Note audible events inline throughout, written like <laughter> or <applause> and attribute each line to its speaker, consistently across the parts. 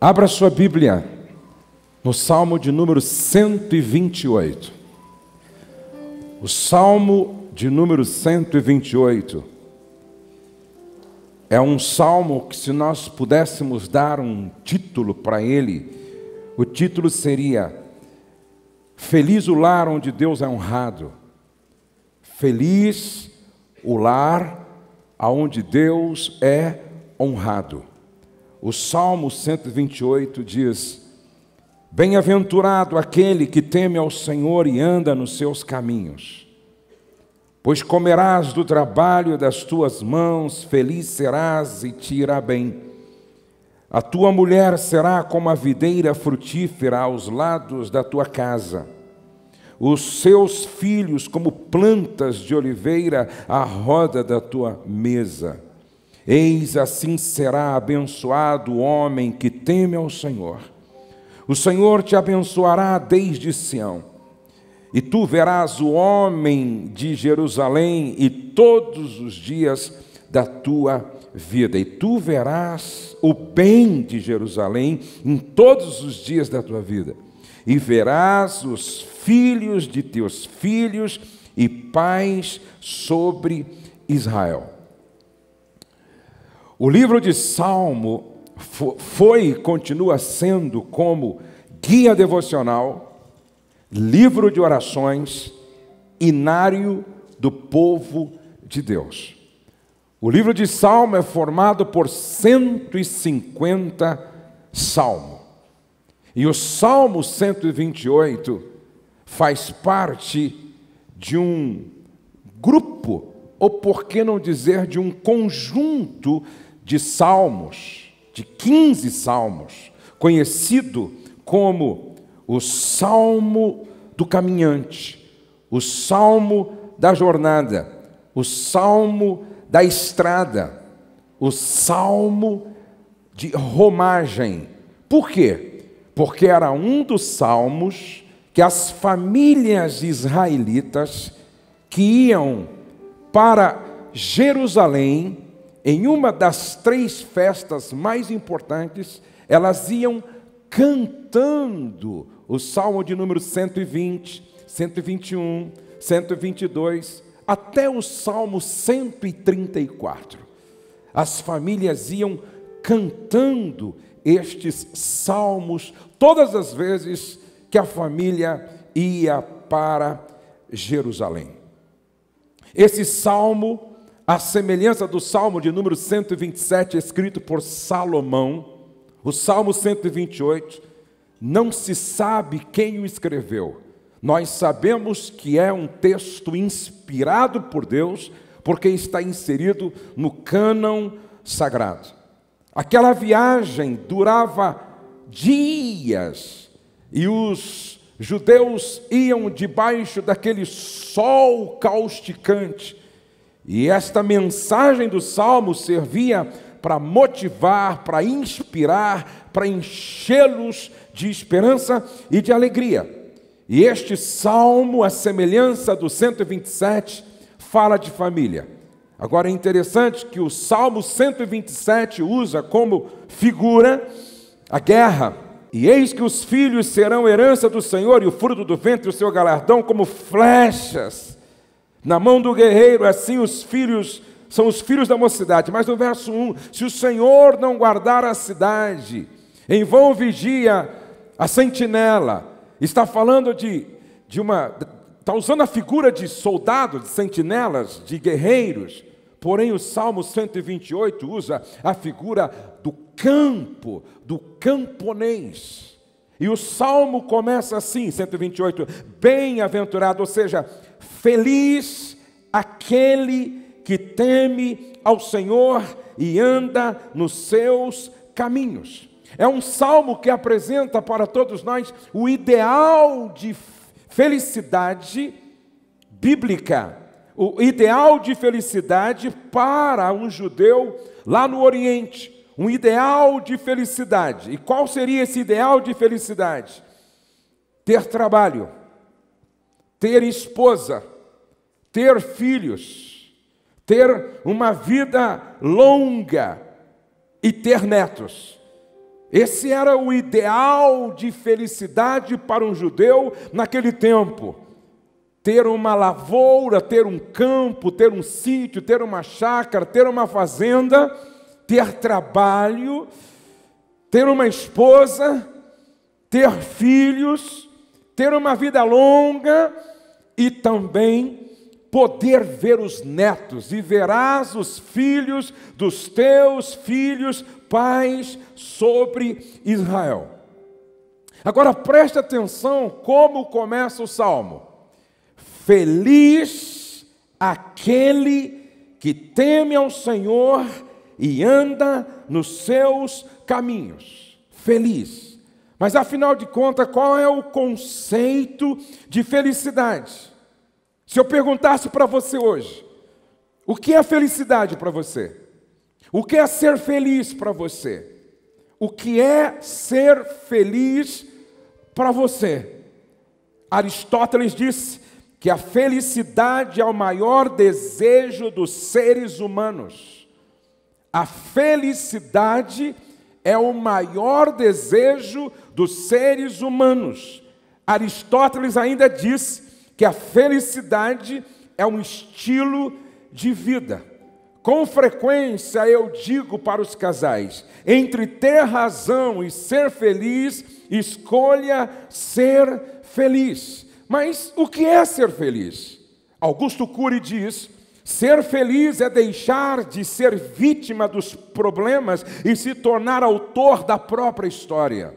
Speaker 1: Abra sua Bíblia no Salmo de número 128. O Salmo de número 128 é um salmo que, se nós pudéssemos dar um título para ele, o título seria Feliz o lar onde Deus é honrado. Feliz o lar onde Deus é honrado o Salmo 128 diz: Bem-aventurado aquele que teme ao Senhor e anda nos seus caminhos, pois comerás do trabalho das tuas mãos, feliz serás e te irá bem. A tua mulher será como a videira frutífera aos lados da tua casa, os seus filhos como plantas de oliveira à roda da tua mesa. Eis assim será abençoado o homem que teme ao Senhor. O Senhor te abençoará desde Sião. E tu verás o homem de Jerusalém e todos os dias da tua vida. E tu verás o bem de Jerusalém em todos os dias da tua vida. E verás os filhos de teus filhos e pais sobre Israel. O livro de Salmo foi e continua sendo como guia devocional, livro de orações, inário do povo de Deus. O livro de Salmo é formado por 150 salmos. E o Salmo 128 faz parte de um grupo, ou por que não dizer, de um conjunto de salmos, de 15 salmos, conhecido como o Salmo do Caminhante, o Salmo da Jornada, o Salmo da Estrada, o Salmo de Romagem. Por quê? Porque era um dos salmos que as famílias israelitas que iam para Jerusalém em uma das três festas mais importantes, elas iam cantando o salmo de número 120, 121, 122, até o salmo 134. As famílias iam cantando estes salmos todas as vezes que a família ia para Jerusalém. Esse salmo a semelhança do Salmo de número 127, escrito por Salomão, o Salmo 128, não se sabe quem o escreveu. Nós sabemos que é um texto inspirado por Deus, porque está inserido no cânon sagrado. Aquela viagem durava dias e os judeus iam debaixo daquele sol causticante e esta mensagem do salmo servia para motivar, para inspirar, para enchê-los de esperança e de alegria. E este salmo, a semelhança do 127, fala de família. Agora é interessante que o Salmo 127 usa como figura a guerra. E eis que os filhos serão herança do Senhor e o fruto do ventre o seu galardão como flechas na mão do guerreiro, assim os filhos são os filhos da mocidade. Mas no verso 1, se o Senhor não guardar a cidade, em vão vigia a sentinela. Está falando de, de uma. Está usando a figura de soldados, de sentinelas, de guerreiros. Porém, o Salmo 128 usa a figura do campo, do camponês. E o salmo começa assim, 128, bem-aventurado, ou seja, feliz aquele que teme ao Senhor e anda nos seus caminhos. É um salmo que apresenta para todos nós o ideal de felicidade bíblica, o ideal de felicidade para um judeu lá no Oriente um ideal de felicidade. E qual seria esse ideal de felicidade? Ter trabalho, ter esposa, ter filhos, ter uma vida longa e ter netos. Esse era o ideal de felicidade para um judeu naquele tempo. Ter uma lavoura, ter um campo, ter um sítio, ter uma chácara, ter uma fazenda ter trabalho, ter uma esposa, ter filhos, ter uma vida longa e também poder ver os netos, e verás os filhos dos teus filhos, pais sobre Israel. Agora preste atenção como começa o salmo. Feliz aquele que teme ao Senhor e anda nos seus caminhos. Feliz. Mas afinal de contas, qual é o conceito de felicidade? Se eu perguntasse para você hoje, o que é felicidade para você? O que é ser feliz para você? O que é ser feliz para você? Aristóteles disse que a felicidade é o maior desejo dos seres humanos. A felicidade é o maior desejo dos seres humanos. Aristóteles ainda disse que a felicidade é um estilo de vida. Com frequência eu digo para os casais: entre ter razão e ser feliz, escolha ser feliz. Mas o que é ser feliz? Augusto Cury diz Ser feliz é deixar de ser vítima dos problemas e se tornar autor da própria história.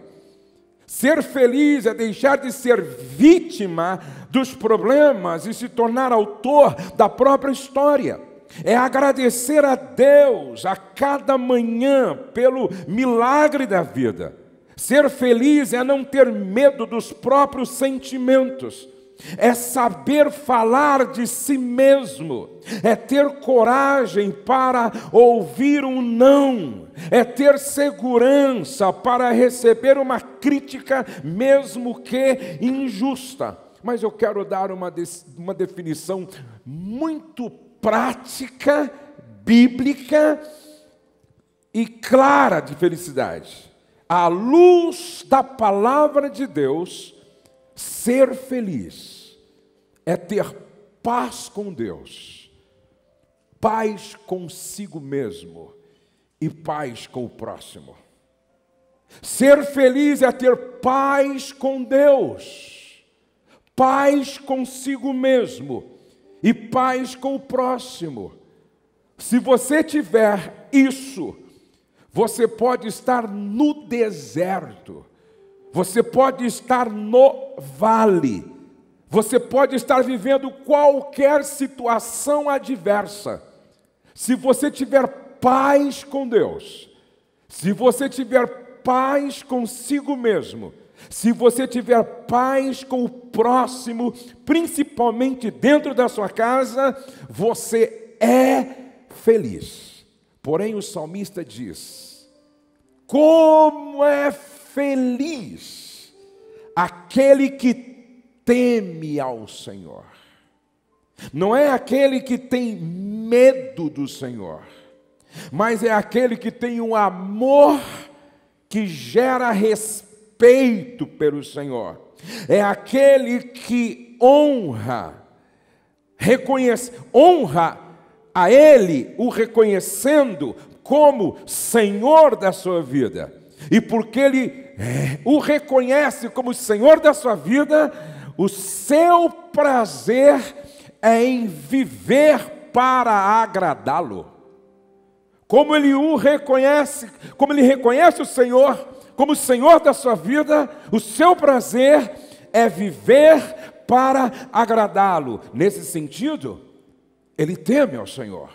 Speaker 1: Ser feliz é deixar de ser vítima dos problemas e se tornar autor da própria história. É agradecer a Deus a cada manhã pelo milagre da vida. Ser feliz é não ter medo dos próprios sentimentos é saber falar de si mesmo, é ter coragem para ouvir um não, é ter segurança para receber uma crítica, mesmo que injusta. Mas eu quero dar uma, de, uma definição muito prática, bíblica e clara de felicidade. À luz da palavra de Deus, Ser feliz é ter paz com Deus, paz consigo mesmo e paz com o próximo. Ser feliz é ter paz com Deus, paz consigo mesmo e paz com o próximo. Se você tiver isso, você pode estar no deserto você pode estar no vale. Você pode estar vivendo qualquer situação adversa. Se você tiver paz com Deus, se você tiver paz consigo mesmo, se você tiver paz com o próximo, principalmente dentro da sua casa, você é feliz. Porém, o salmista diz: Como é feliz feliz aquele que teme ao Senhor. Não é aquele que tem medo do Senhor, mas é aquele que tem um amor que gera respeito pelo Senhor. É aquele que honra, reconhece, honra a Ele, o reconhecendo como Senhor da sua vida e porque ele é, o reconhece como Senhor da sua vida, o seu prazer é em viver para agradá-lo. Como ele o reconhece, como ele reconhece o Senhor como Senhor da sua vida, o seu prazer é viver para agradá-lo. Nesse sentido, ele teme ao Senhor.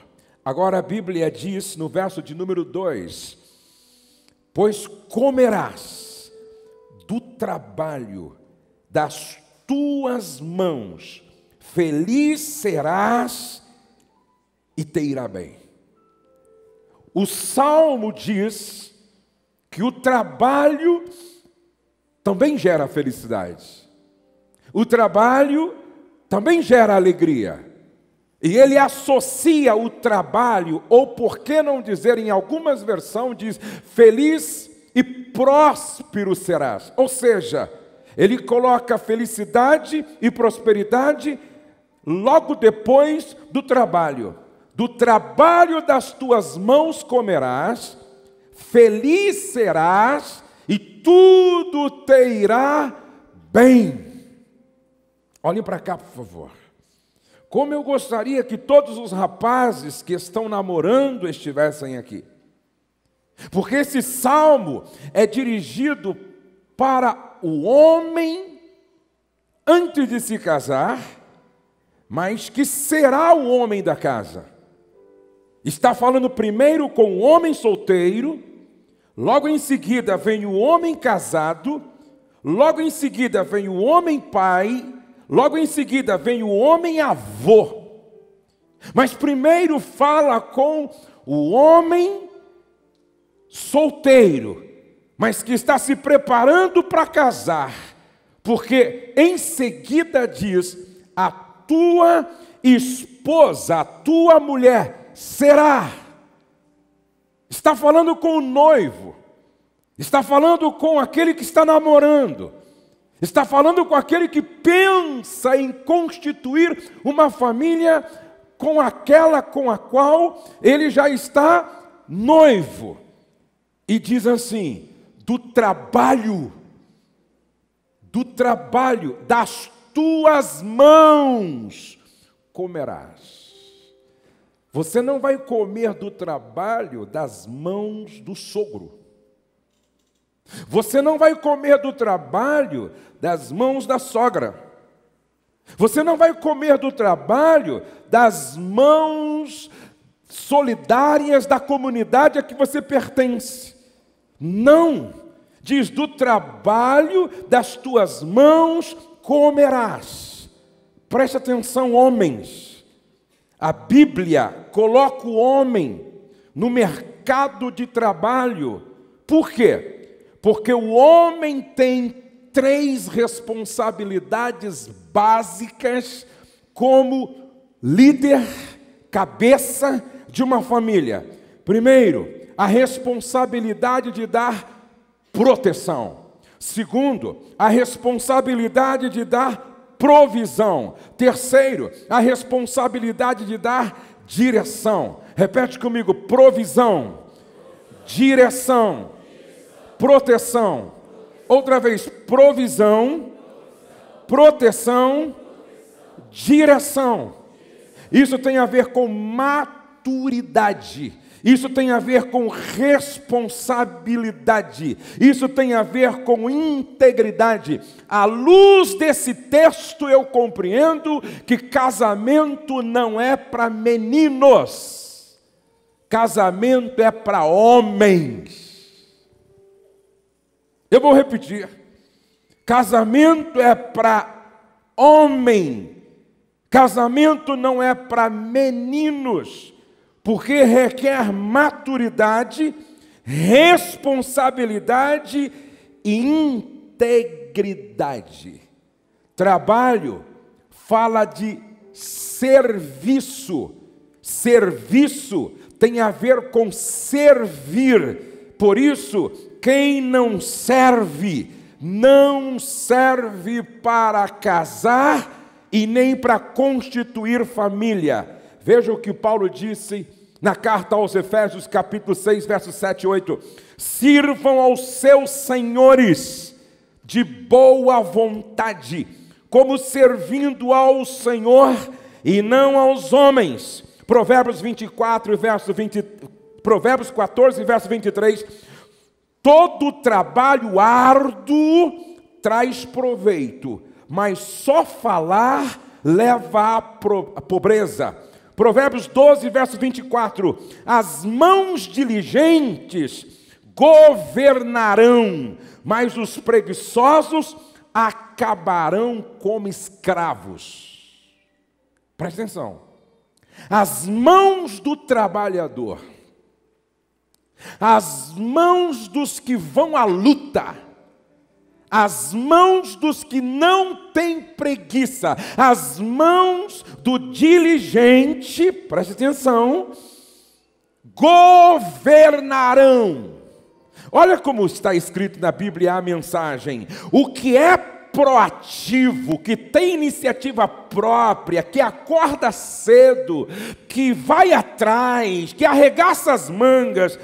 Speaker 1: Agora a Bíblia diz no verso de número 2: pois comerás do trabalho das tuas mãos, feliz serás e te irá bem. O salmo diz que o trabalho também gera felicidade. O trabalho também gera alegria. E ele associa o trabalho, ou por que não dizer, em algumas versões, diz: feliz e próspero serás. Ou seja, ele coloca felicidade e prosperidade logo depois do trabalho. Do trabalho das tuas mãos comerás, feliz serás e tudo te irá bem. Olhem para cá, por favor. Como eu gostaria que todos os rapazes que estão namorando estivessem aqui. Porque esse salmo é dirigido para o homem antes de se casar, mas que será o homem da casa. Está falando primeiro com o homem solteiro, logo em seguida vem o homem casado, logo em seguida vem o homem pai, Logo em seguida vem o homem avô. Mas primeiro fala com o homem solteiro, mas que está se preparando para casar, porque em seguida diz: a tua esposa, a tua mulher será. Está falando com o noivo, está falando com aquele que está namorando. Está falando com aquele que pensa em constituir uma família com aquela com a qual ele já está noivo. E diz assim: do trabalho, do trabalho das tuas mãos comerás. Você não vai comer do trabalho das mãos do sogro. Você não vai comer do trabalho das mãos da sogra. Você não vai comer do trabalho das mãos solidárias da comunidade a que você pertence. Não! Diz: do trabalho das tuas mãos comerás. Preste atenção, homens. A Bíblia coloca o homem no mercado de trabalho. Por quê? Porque o homem tem três responsabilidades básicas como líder, cabeça de uma família. Primeiro, a responsabilidade de dar proteção. Segundo, a responsabilidade de dar provisão. Terceiro, a responsabilidade de dar direção. Repete comigo: provisão, direção proteção. Outra vez, provisão, proteção, direção. Isso tem a ver com maturidade. Isso tem a ver com responsabilidade, isso tem a ver com integridade. À luz desse texto, eu compreendo que casamento não é para meninos, casamento é para homens. Eu vou repetir. Casamento é para homem. Casamento não é para meninos, porque requer maturidade, responsabilidade e integridade. Trabalho fala de serviço. Serviço tem a ver com servir. Por isso, quem não serve, não serve para casar e nem para constituir família. Veja o que Paulo disse na carta aos Efésios, capítulo 6, verso 7 e 8: Sirvam aos seus senhores de boa vontade, como servindo ao Senhor e não aos homens. Provérbios 24, verso 20, Provérbios 14, verso 23. Todo trabalho árduo traz proveito, mas só falar leva à pobreza. Provérbios 12, verso 24: As mãos diligentes governarão, mas os preguiçosos acabarão como escravos. Presta atenção. As mãos do trabalhador as mãos dos que vão à luta, as mãos dos que não têm preguiça, as mãos do diligente, preste atenção, governarão. Olha como está escrito na Bíblia a mensagem: o que é proativo, que tem iniciativa própria, que acorda cedo, que vai atrás, que arregaça as mangas,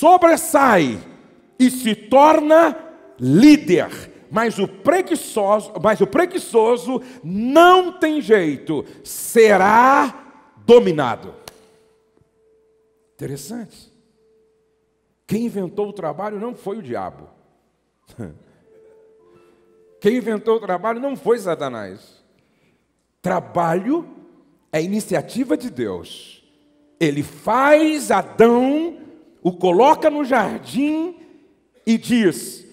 Speaker 1: sobressai e se torna líder. Mas o preguiçoso, mas o preguiçoso não tem jeito, será dominado. Interessante. Quem inventou o trabalho não foi o diabo. <laughs> Quem inventou o trabalho não foi Satanás. Trabalho é iniciativa de Deus. Ele faz Adão o coloca no jardim e diz: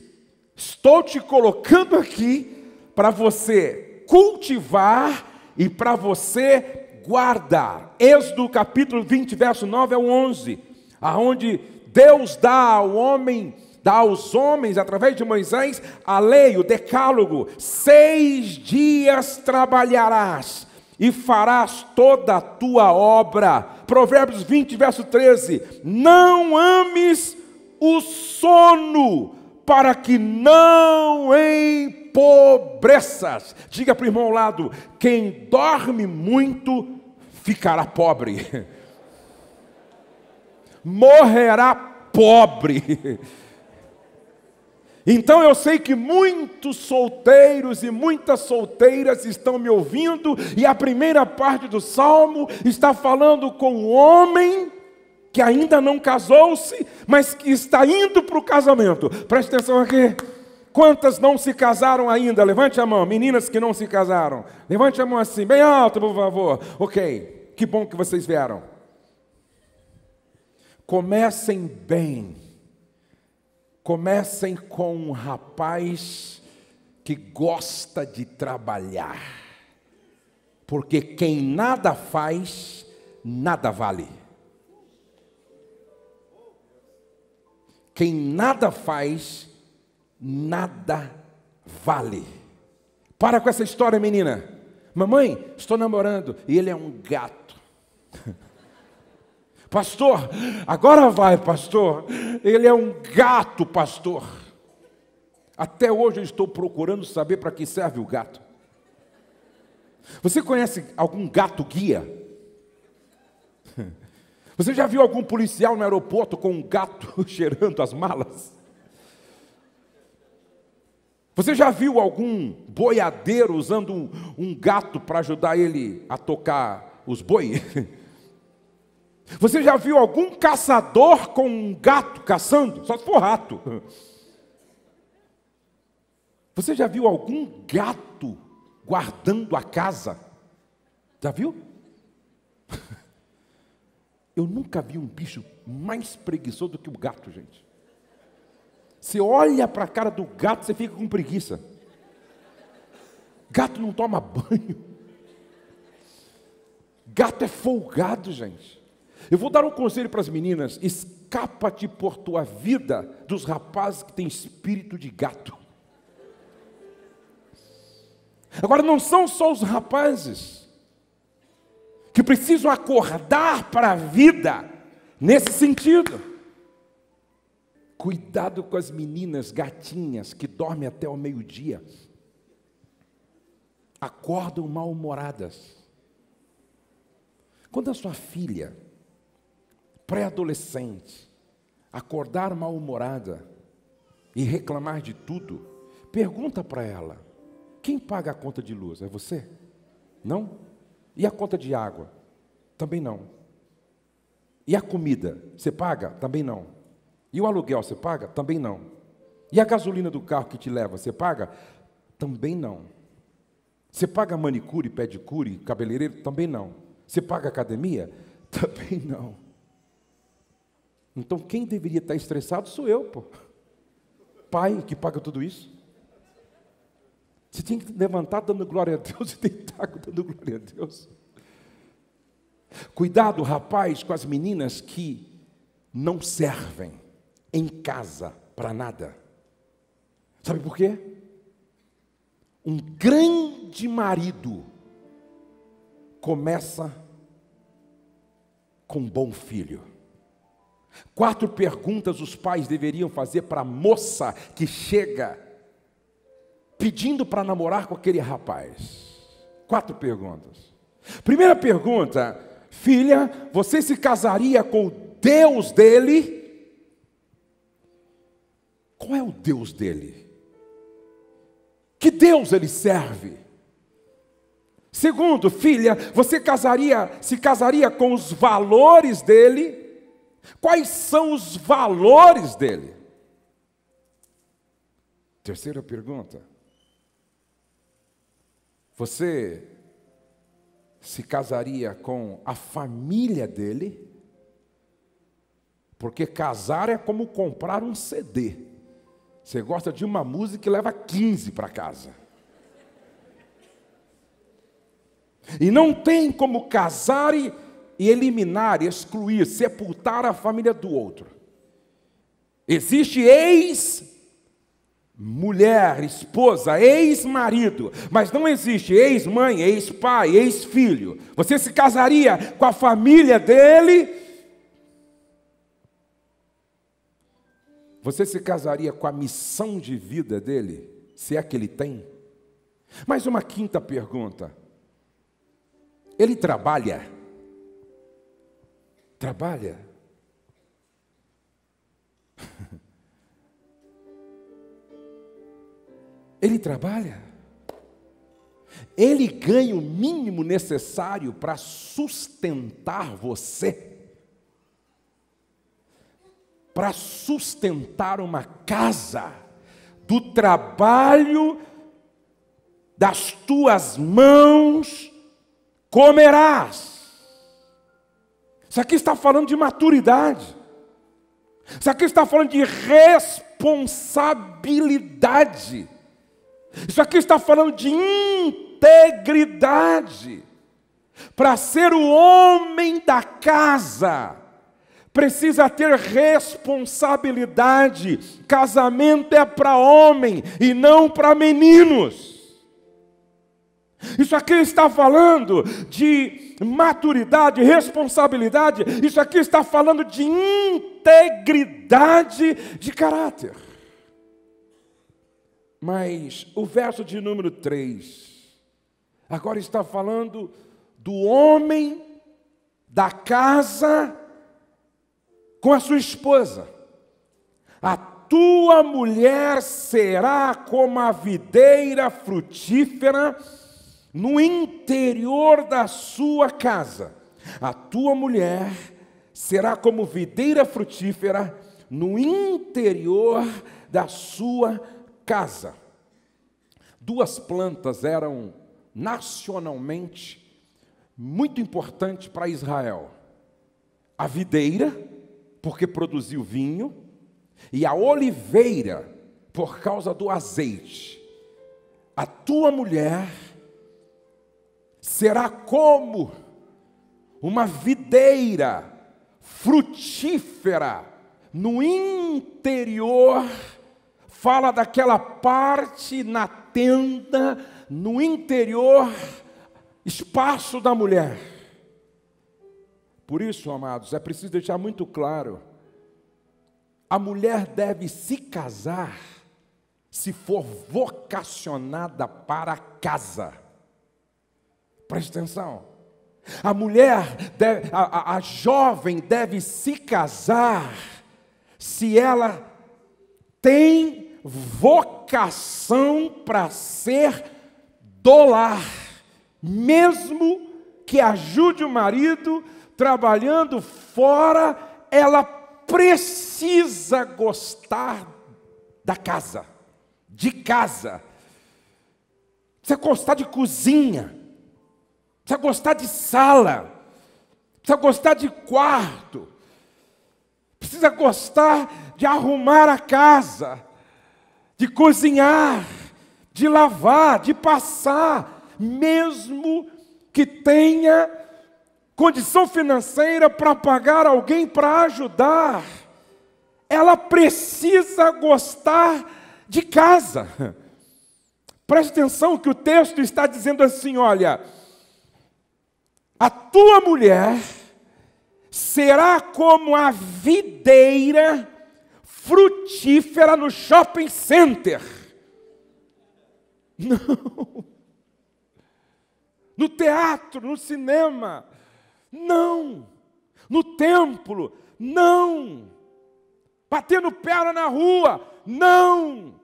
Speaker 1: Estou te colocando aqui para você cultivar e para você guardar. Êxodo capítulo 20, verso 9 ao 11, aonde Deus dá ao homem dá aos homens, através de Moisés, a lei, o decálogo: seis dias trabalharás e farás toda a tua obra, Provérbios 20, verso 13: Não ames o sono, para que não empobreças. Diga para o irmão ao lado: quem dorme muito ficará pobre, <laughs> morrerá pobre. <laughs> Então eu sei que muitos solteiros e muitas solteiras estão me ouvindo, e a primeira parte do salmo está falando com o um homem que ainda não casou-se, mas que está indo para o casamento. Preste atenção aqui. Quantas não se casaram ainda? Levante a mão, meninas que não se casaram. Levante a mão assim, bem alto, por favor. Ok, que bom que vocês vieram. Comecem bem Comecem com um rapaz que gosta de trabalhar, porque quem nada faz, nada vale. Quem nada faz, nada vale. Para com essa história, menina. Mamãe, estou namorando e ele é um gato. <laughs> Pastor, agora vai, pastor. Ele é um gato, pastor. Até hoje eu estou procurando saber para que serve o gato. Você conhece algum gato guia? <laughs> Você já viu algum policial no aeroporto com um gato <laughs> cheirando as malas? Você já viu algum boiadeiro usando um, um gato para ajudar ele a tocar os bois? <laughs> Você já viu algum caçador com um gato caçando? Só se for rato. Você já viu algum gato guardando a casa? Já viu? <laughs> Eu nunca vi um bicho mais preguiçoso do que o gato, gente. Você olha para a cara do gato, você fica com preguiça. Gato não toma banho. Gato é folgado, gente. Eu vou dar um conselho para as meninas: escapa-te por tua vida dos rapazes que têm espírito de gato. Agora, não são só os rapazes que precisam acordar para a vida nesse sentido. Cuidado com as meninas gatinhas que dormem até o meio-dia, acordam mal-humoradas. Quando a sua filha pré-adolescente, acordar mal-humorada e reclamar de tudo, pergunta para ela: quem paga a conta de luz? É você? Não? E a conta de água? Também não. E a comida? Você paga? Também não. E o aluguel? Você paga? Também não. E a gasolina do carro que te leva? Você paga? Também não. Você paga manicure, pedicure, cabeleireiro? Também não. Você paga academia? <laughs> Também não. Então quem deveria estar estressado sou eu, pô. Pai que paga tudo isso. Você tem que levantar dando glória a Deus <laughs> e deitar dando glória a Deus. Cuidado, rapaz, com as meninas que não servem em casa para nada. Sabe por quê? Um grande marido começa com um bom filho. Quatro perguntas os pais deveriam fazer para a moça que chega pedindo para namorar com aquele rapaz. Quatro perguntas. Primeira pergunta: Filha, você se casaria com o Deus dele? Qual é o Deus dele? Que Deus ele serve? Segundo, filha, você casaria, se casaria com os valores dele? Quais são os valores dele? Terceira pergunta. Você se casaria com a família dele? Porque casar é como comprar um CD. Você gosta de uma música e leva 15 para casa. E não tem como casar e e eliminar, excluir, sepultar a família do outro. Existe ex mulher, esposa, ex-marido, mas não existe ex-mãe, ex-pai, ex-filho. Você se casaria com a família dele? Você se casaria com a missão de vida dele, se é que ele tem? Mais uma quinta pergunta. Ele trabalha? trabalha. Ele trabalha. Ele ganha o mínimo necessário para sustentar você. Para sustentar uma casa do trabalho das tuas mãos comerás. Isso aqui está falando de maturidade. Isso aqui está falando de responsabilidade. Isso aqui está falando de integridade. Para ser o homem da casa, precisa ter responsabilidade. Casamento é para homem e não para meninos. Isso aqui está falando de maturidade, responsabilidade, isso aqui está falando de integridade de caráter. Mas o verso de número 3 agora está falando do homem da casa com a sua esposa. A tua mulher será como a videira frutífera no interior da sua casa, a tua mulher será como videira frutífera no interior da sua casa. Duas plantas eram nacionalmente muito importantes para Israel: a videira, porque produziu vinho, e a oliveira, por causa do azeite. A tua mulher será como uma videira frutífera no interior, fala daquela parte na tenda, no interior, espaço da mulher. Por isso, amados, é preciso deixar muito claro: a mulher deve se casar se for vocacionada para casa preste atenção. A mulher, deve, a, a, a jovem deve se casar se ela tem vocação para ser do lar, mesmo que ajude o marido trabalhando fora, ela precisa gostar da casa, de casa. Você gostar de cozinha, precisa gostar de sala, precisa gostar de quarto, precisa gostar de arrumar a casa, de cozinhar, de lavar, de passar, mesmo que tenha condição financeira para pagar alguém para ajudar, ela precisa gostar de casa. Preste atenção que o texto está dizendo assim: olha, a tua mulher será como a videira frutífera no shopping center. <laughs> Não. No teatro, no cinema. Não. No templo. Não. Batendo perna na rua. Não.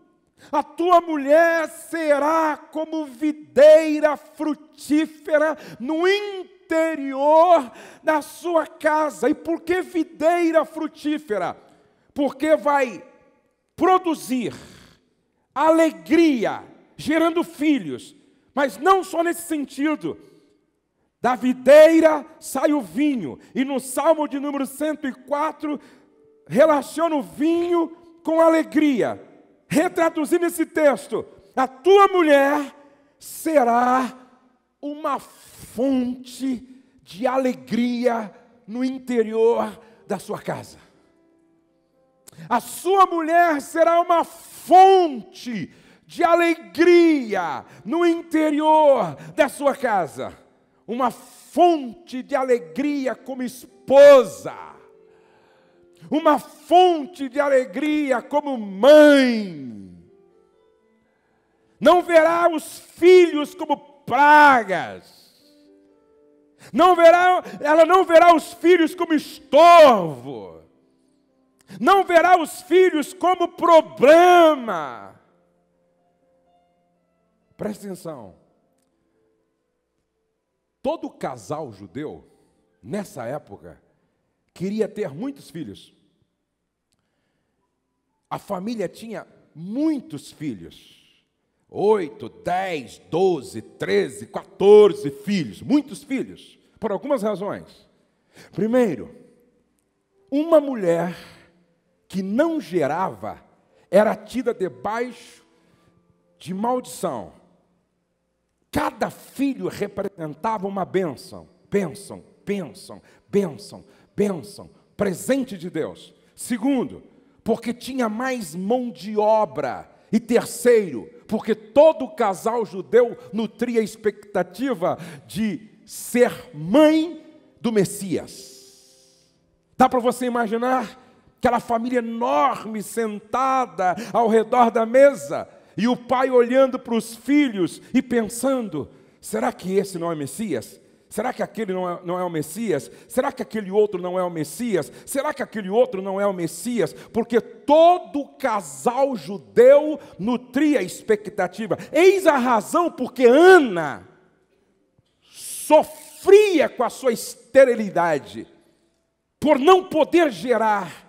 Speaker 1: A tua mulher será como videira frutífera no interior interior da sua casa. E por que videira frutífera? Porque vai produzir alegria, gerando filhos, mas não só nesse sentido. Da videira sai o vinho, e no Salmo de número 104, relaciona o vinho com alegria. Retraduzindo esse texto, a tua mulher será uma fonte de alegria no interior da sua casa. A sua mulher será uma fonte de alegria no interior da sua casa. Uma fonte de alegria como esposa. Uma fonte de alegria como mãe. Não verá os filhos como pragas não verá, ela não verá os filhos como estorvo. Não verá os filhos como problema. Presta atenção. Todo casal judeu, nessa época, queria ter muitos filhos. A família tinha muitos filhos. 8, 10, 12, 13, 14 filhos, muitos filhos, por algumas razões. Primeiro, uma mulher que não gerava era tida debaixo de maldição. Cada filho representava uma bênção, bênção, bênção, bênção, bênção, presente de Deus. Segundo, porque tinha mais mão de obra. E terceiro, porque todo casal judeu nutria a expectativa de ser mãe do Messias. Dá para você imaginar aquela família enorme sentada ao redor da mesa e o pai olhando para os filhos e pensando: será que esse não é Messias? Será que aquele não é, não é o Messias? Será que aquele outro não é o Messias? Será que aquele outro não é o Messias? Porque todo casal judeu nutria expectativa. Eis a razão porque Ana sofria com a sua esterilidade, por não poder gerar,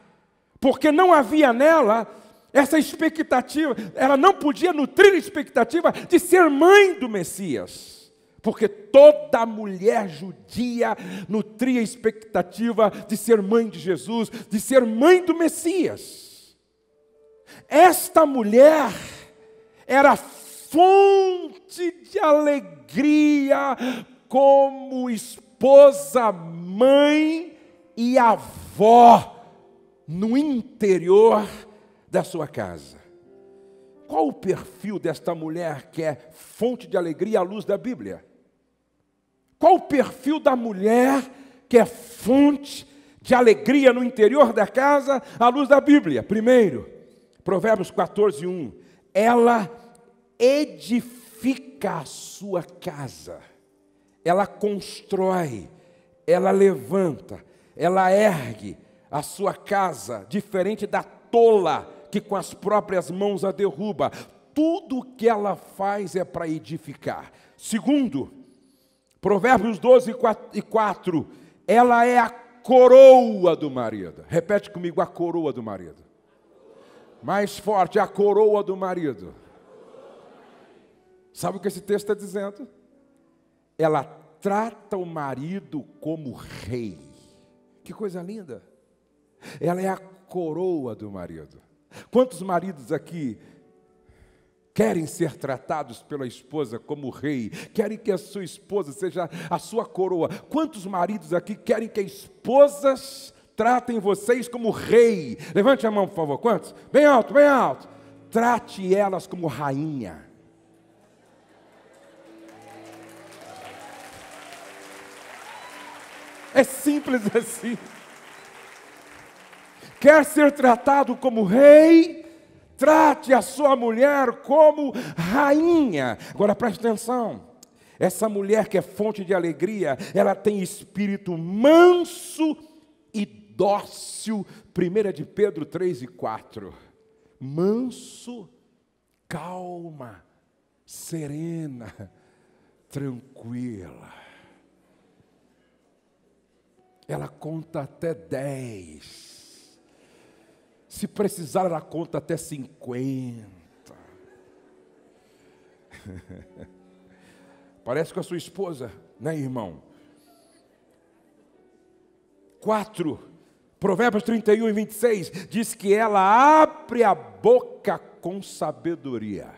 Speaker 1: porque não havia nela essa expectativa, ela não podia nutrir a expectativa de ser mãe do Messias porque toda mulher judia nutria a expectativa de ser mãe de Jesus, de ser mãe do Messias. Esta mulher era fonte de alegria como esposa, mãe e avó no interior da sua casa. Qual o perfil desta mulher que é fonte de alegria à luz da Bíblia? Qual o perfil da mulher que é fonte de alegria no interior da casa, à luz da Bíblia? Primeiro, Provérbios 14, 1. Ela edifica a sua casa, ela constrói, ela levanta, ela ergue a sua casa, diferente da tola que com as próprias mãos a derruba. Tudo que ela faz é para edificar. Segundo, Provérbios 12 e 4. Ela é a coroa do marido. Repete comigo: a coroa do marido. Mais forte, a coroa do marido. Sabe o que esse texto está dizendo? Ela trata o marido como rei. Que coisa linda! Ela é a coroa do marido. Quantos maridos aqui querem ser tratados pela esposa como rei, querem que a sua esposa seja a sua coroa. Quantos maridos aqui querem que esposas tratem vocês como rei? Levante a mão, por favor. Quantos? Bem alto, bem alto. Trate elas como rainha. É simples assim. Quer ser tratado como rei? Trate a sua mulher como rainha. Agora preste atenção. Essa mulher que é fonte de alegria, ela tem espírito manso e dócil. 1 de Pedro 3 e 4. Manso, calma, serena, tranquila. Ela conta até 10 se precisar, ela conta até 50. <laughs> Parece com a sua esposa, né, irmão? 4. Provérbios 31 e 26 diz que ela abre a boca com sabedoria.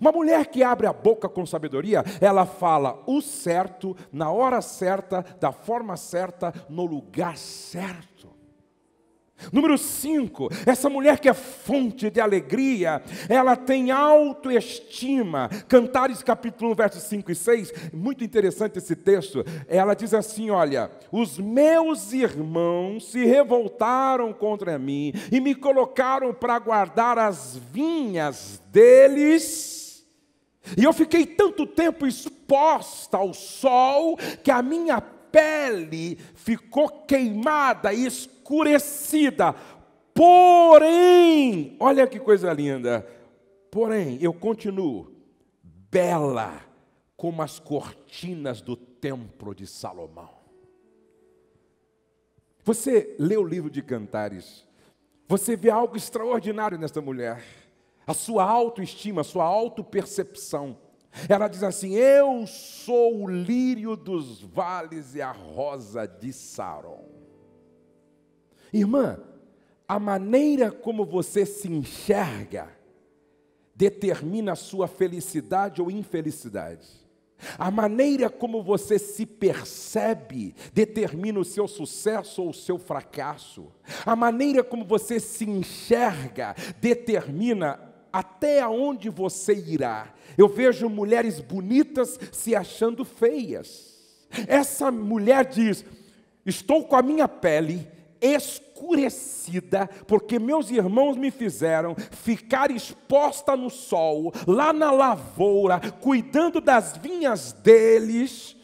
Speaker 1: Uma mulher que abre a boca com sabedoria, ela fala o certo, na hora certa, da forma certa, no lugar certo. Número 5, essa mulher que é fonte de alegria, ela tem autoestima. Cantares capítulo 1, versos 5 e 6, muito interessante esse texto. Ela diz assim: Olha, os meus irmãos se revoltaram contra mim e me colocaram para guardar as vinhas deles. E eu fiquei tanto tempo exposta ao sol que a minha pele ficou queimada e escura escurecida. Porém, olha que coisa linda. Porém, eu continuo bela como as cortinas do templo de Salomão. Você lê o livro de Cantares, você vê algo extraordinário nesta mulher. A sua autoestima, a sua autopercepção. Ela diz assim: Eu sou o lírio dos vales e a rosa de Saron. Irmã, a maneira como você se enxerga determina a sua felicidade ou infelicidade. A maneira como você se percebe determina o seu sucesso ou o seu fracasso. A maneira como você se enxerga determina até aonde você irá. Eu vejo mulheres bonitas se achando feias. Essa mulher diz: Estou com a minha pele escurecida, porque meus irmãos me fizeram ficar exposta no sol, lá na lavoura, cuidando das vinhas deles.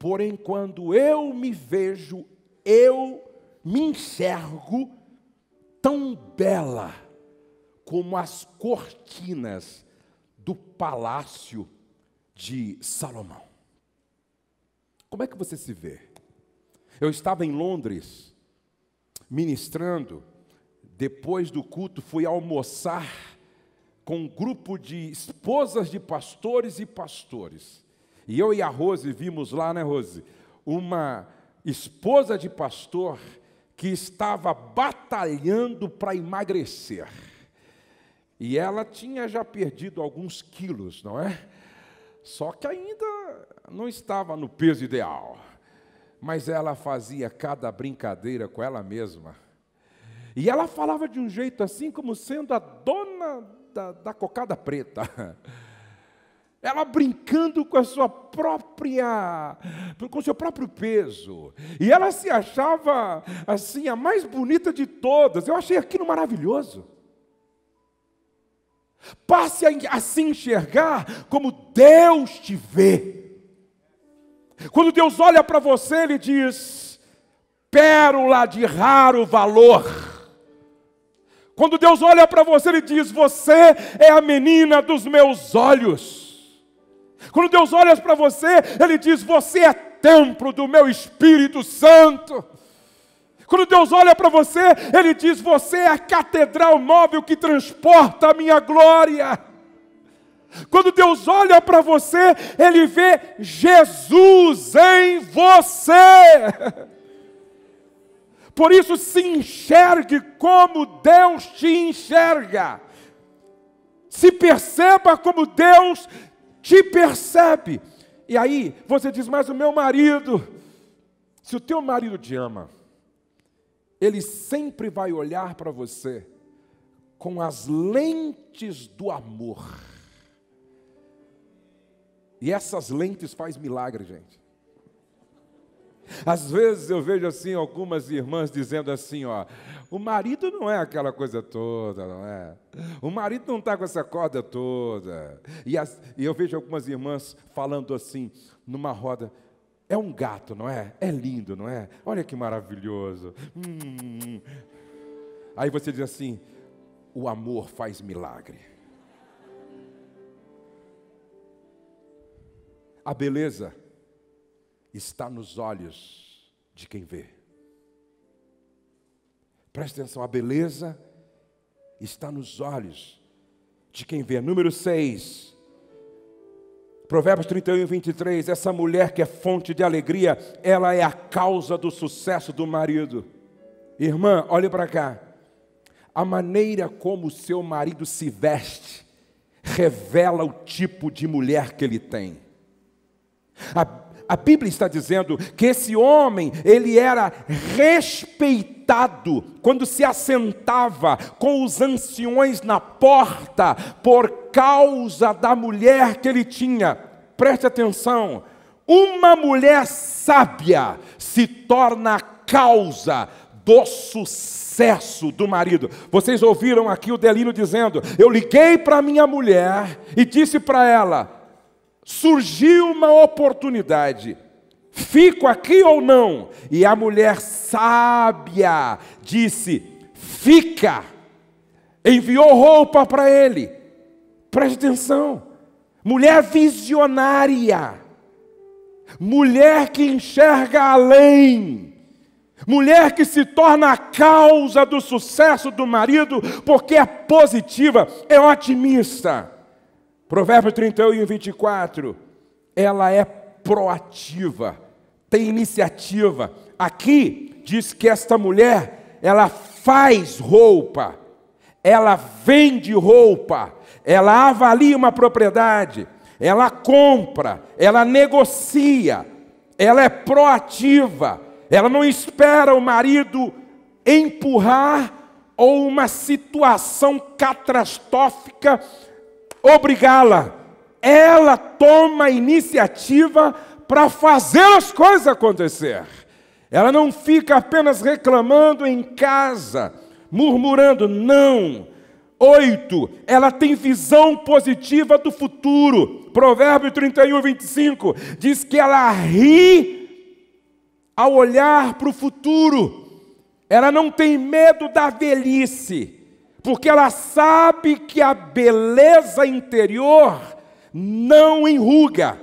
Speaker 1: Porém, quando eu me vejo, eu me enxergo tão bela como as cortinas do palácio de Salomão. Como é que você se vê? Eu estava em Londres, ministrando, depois do culto fui almoçar com um grupo de esposas de pastores e pastores. E eu e a Rose vimos lá, né, Rose? Uma esposa de pastor que estava batalhando para emagrecer. E ela tinha já perdido alguns quilos, não é? Só que ainda não estava no peso ideal mas ela fazia cada brincadeira com ela mesma. E ela falava de um jeito assim, como sendo a dona da, da cocada preta. <laughs> Ela brincando com a sua própria, com o seu próprio peso. E ela se achava assim a mais bonita de todas. Eu achei aquilo maravilhoso. Passe a, a se enxergar como Deus te vê. Quando Deus olha para você, Ele diz: pérola de raro valor. Quando Deus olha para você, Ele diz: Você é a menina dos meus olhos. Quando Deus olha para você, Ele diz: Você é templo do meu Espírito Santo. Quando Deus olha para você, Ele diz: Você é a catedral móvel que transporta a minha glória. Quando Deus olha para você, Ele vê Jesus em você. Por isso, se enxergue como Deus te enxerga. Se perceba como Deus te percebe. E aí você diz: Mas o meu marido, se o teu marido te ama, ele sempre vai olhar para você com as lentes do amor. E essas lentes faz milagre, gente. Às vezes eu vejo assim algumas irmãs dizendo assim, ó, o marido não é aquela coisa toda, não é? O marido não está com essa corda toda. E, as, e eu vejo algumas irmãs falando assim numa roda, é um gato, não é? É lindo, não é? Olha que maravilhoso. Hum. Aí você diz assim, o amor faz milagre. A beleza está nos olhos de quem vê. Presta atenção, a beleza está nos olhos de quem vê. Número 6. Provérbios 31 e 23, essa mulher que é fonte de alegria, ela é a causa do sucesso do marido. Irmã, olhe para cá. A maneira como o seu marido se veste revela o tipo de mulher que ele tem. A, a Bíblia está dizendo que esse homem, ele era respeitado quando se assentava com os anciões na porta por causa da mulher que ele tinha. Preste atenção. Uma mulher sábia se torna a causa do sucesso do marido. Vocês ouviram aqui o Delino dizendo: Eu liguei para minha mulher e disse para ela: surgiu uma oportunidade. Fico aqui ou não? E a mulher sábia disse: Fica. Enviou roupa para ele. Preste atenção. Mulher visionária. Mulher que enxerga além. Mulher que se torna a causa do sucesso do marido porque é positiva, é otimista. Provérbio 31 e 24. Ela é proativa, tem iniciativa. Aqui diz que esta mulher, ela faz roupa, ela vende roupa, ela avalia uma propriedade, ela compra, ela negocia, ela é proativa, ela não espera o marido empurrar ou uma situação catastrófica obrigá-la. Ela toma a iniciativa para fazer as coisas acontecer. Ela não fica apenas reclamando em casa, murmurando, não. Oito, ela tem visão positiva do futuro. Provérbio 31, 25 diz que ela ri ao olhar para o futuro. Ela não tem medo da velhice porque ela sabe que a beleza interior não enruga,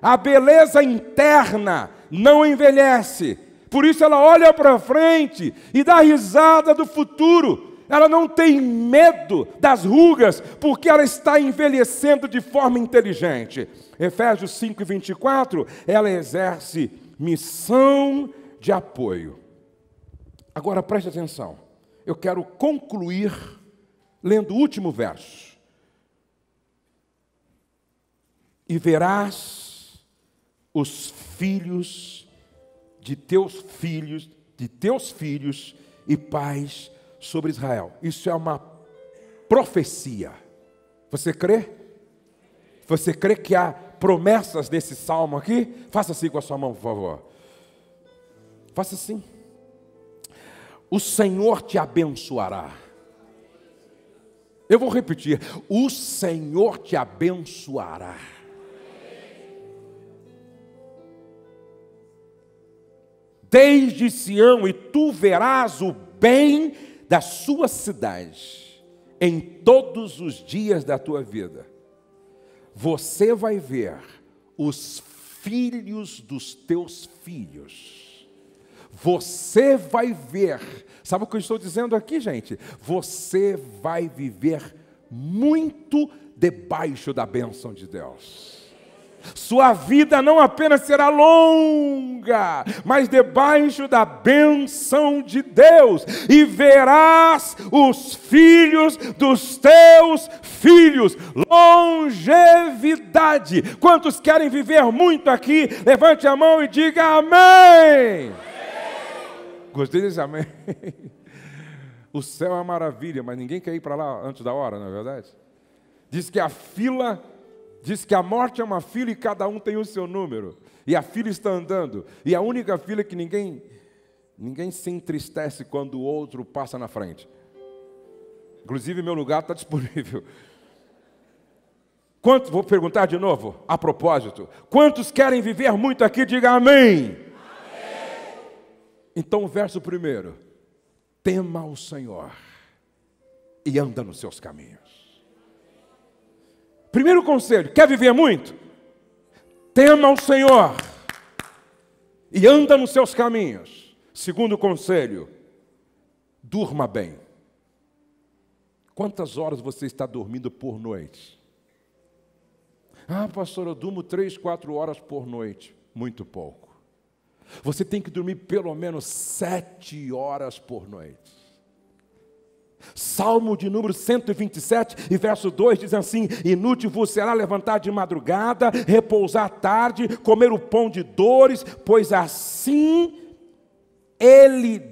Speaker 1: a beleza interna não envelhece. Por isso ela olha para frente e dá risada do futuro. Ela não tem medo das rugas, porque ela está envelhecendo de forma inteligente. Efésios 5 e 24, ela exerce missão de apoio. Agora preste atenção, eu quero concluir lendo o último verso. E verás os filhos de teus filhos, de teus filhos e pais sobre Israel. Isso é uma profecia. Você crê? Você crê que há promessas nesse salmo aqui? Faça assim com a sua mão, por favor. Faça assim. O Senhor te abençoará eu vou repetir: o Senhor te abençoará. Desde Sião, e tu verás o bem da sua cidade em todos os dias da tua vida. Você vai ver os filhos dos teus filhos você vai ver. Sabe o que eu estou dizendo aqui, gente? Você vai viver muito debaixo da bênção de Deus. Sua vida não apenas será longa, mas debaixo da bênção de Deus, e verás os filhos dos teus filhos. Longevidade. Quantos querem viver muito aqui? Levante a mão e diga amém. amém. Gostei desse amém. <laughs> O céu é uma maravilha, mas ninguém quer ir para lá antes da hora, não é verdade? Diz que a fila, diz que a morte é uma fila e cada um tem o seu número. E a fila está andando. E a única fila é que ninguém ninguém se entristece quando o outro passa na frente. Inclusive, meu lugar está disponível. Quantos, vou perguntar de novo, a propósito. Quantos querem viver muito aqui? Diga amém. Então, o verso primeiro: tema o Senhor e anda nos seus caminhos. Primeiro conselho: quer viver muito? Tema o Senhor e anda nos seus caminhos. Segundo conselho: durma bem. Quantas horas você está dormindo por noite? Ah, pastor, eu durmo três, quatro horas por noite. Muito pouco. Você tem que dormir pelo menos sete horas por noite. Salmo de número 127 e verso 2 diz assim: Inútil vos será levantar de madrugada, repousar tarde, comer o pão de dores, pois assim ele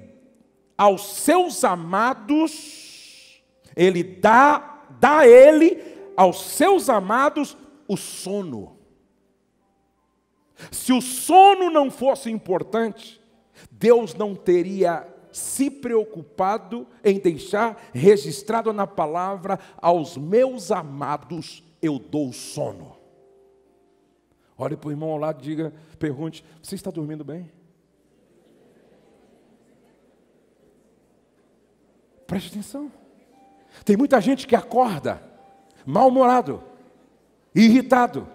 Speaker 1: aos seus amados, ele dá, dá ele aos seus amados o sono. Se o sono não fosse importante, Deus não teria se preocupado em deixar registrado na palavra: aos meus amados eu dou sono. Olhe para o irmão ao lado e diga, pergunte: você está dormindo bem? Preste atenção. Tem muita gente que acorda mal-humorado, irritado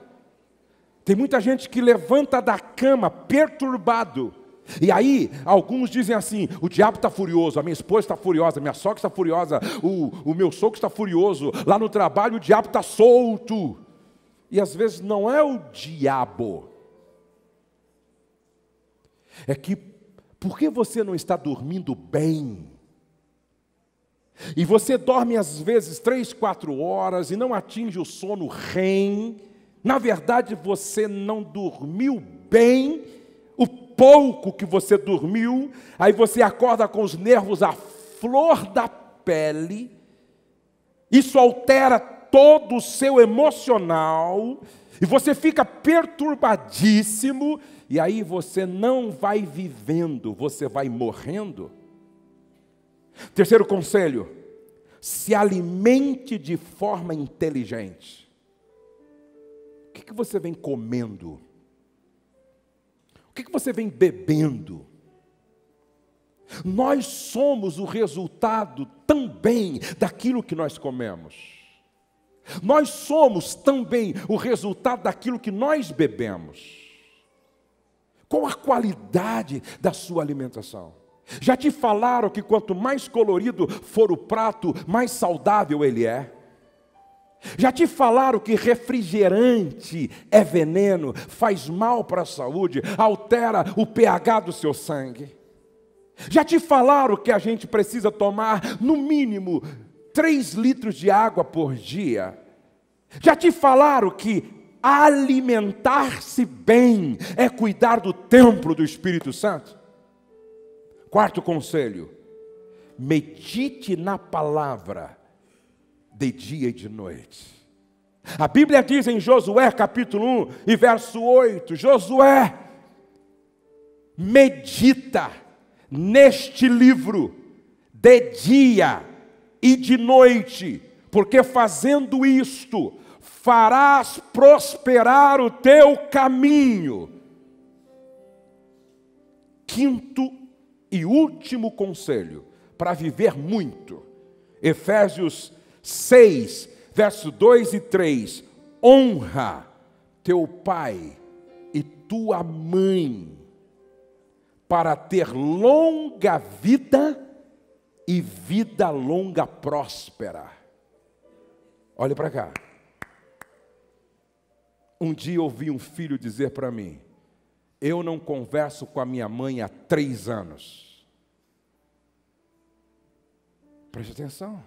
Speaker 1: tem muita gente que levanta da cama perturbado. E aí, alguns dizem assim: o diabo está furioso, a minha esposa está furiosa, a minha sogra está furiosa, o, o meu sogro está furioso, lá no trabalho o diabo está solto. E às vezes não é o diabo, é que por que você não está dormindo bem? E você dorme às vezes três, quatro horas e não atinge o sono REM, na verdade, você não dormiu bem o pouco que você dormiu, aí você acorda com os nervos à flor da pele. Isso altera todo o seu emocional e você fica perturbadíssimo e aí você não vai vivendo, você vai morrendo. Terceiro conselho: se alimente de forma inteligente que, que você vem comendo? O que, que você vem bebendo? Nós somos o resultado também daquilo que nós comemos. Nós somos também o resultado daquilo que nós bebemos. Qual a qualidade da sua alimentação? Já te falaram que quanto mais colorido for o prato, mais saudável ele é. Já te falaram que refrigerante é veneno, faz mal para a saúde, altera o pH do seu sangue. Já te falaram que a gente precisa tomar, no mínimo, 3 litros de água por dia. Já te falaram que alimentar-se bem é cuidar do templo do Espírito Santo. Quarto conselho: medite na palavra de dia e de noite. A Bíblia diz em Josué capítulo 1 e verso 8: Josué, medita neste livro de dia e de noite, porque fazendo isto farás prosperar o teu caminho. Quinto e último conselho para viver muito. Efésios 6, verso 2 e 3: honra teu pai e tua mãe, para ter longa vida e vida longa próspera. Olhe para cá. Um dia ouvi um filho dizer para mim: Eu não converso com a minha mãe há três anos. Preste atenção.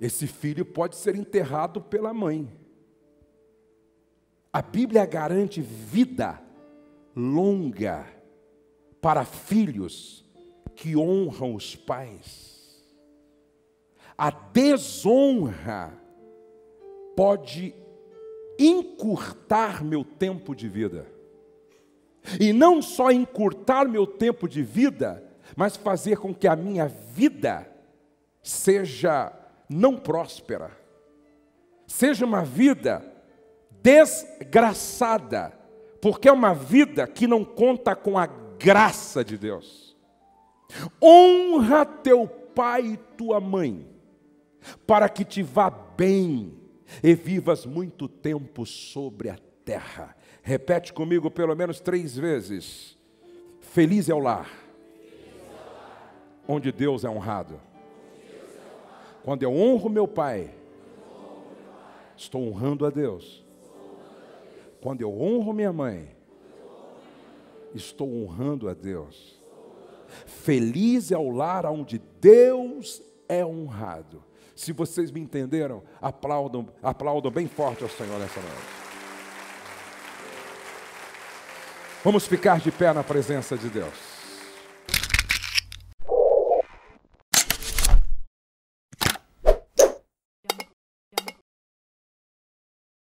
Speaker 1: Esse filho pode ser enterrado pela mãe. A Bíblia garante vida longa para filhos que honram os pais. A desonra pode encurtar meu tempo de vida. E não só encurtar meu tempo de vida, mas fazer com que a minha vida seja não próspera. Seja uma vida desgraçada, porque é uma vida que não conta com a graça de Deus. Honra teu pai e tua mãe, para que te vá bem e vivas muito tempo sobre a terra. Repete comigo pelo menos três vezes: Feliz é o lar, onde Deus é honrado. Quando eu honro meu Pai, estou honrando a Deus. Quando eu honro minha mãe, estou honrando a Deus. Feliz é o lar onde Deus é honrado. Se vocês me entenderam, aplaudam, aplaudam bem forte ao Senhor nessa noite. Vamos ficar de pé na presença de Deus.